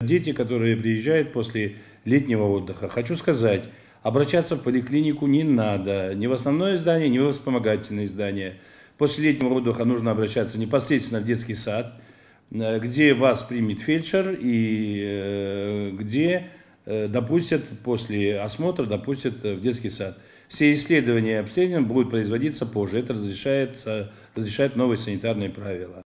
Дети, которые приезжают после летнего отдыха, хочу сказать, обращаться в поликлинику не надо, ни в основное здание, ни в вспомогательное здание. После летнего отдыха нужно обращаться непосредственно в детский сад, э, где вас примет фельдшер и э, где э, допустят после осмотра, допустят в детский сад. Все исследования и обследования будут производиться позже. Это разрешает, разрешает новые санитарные правила.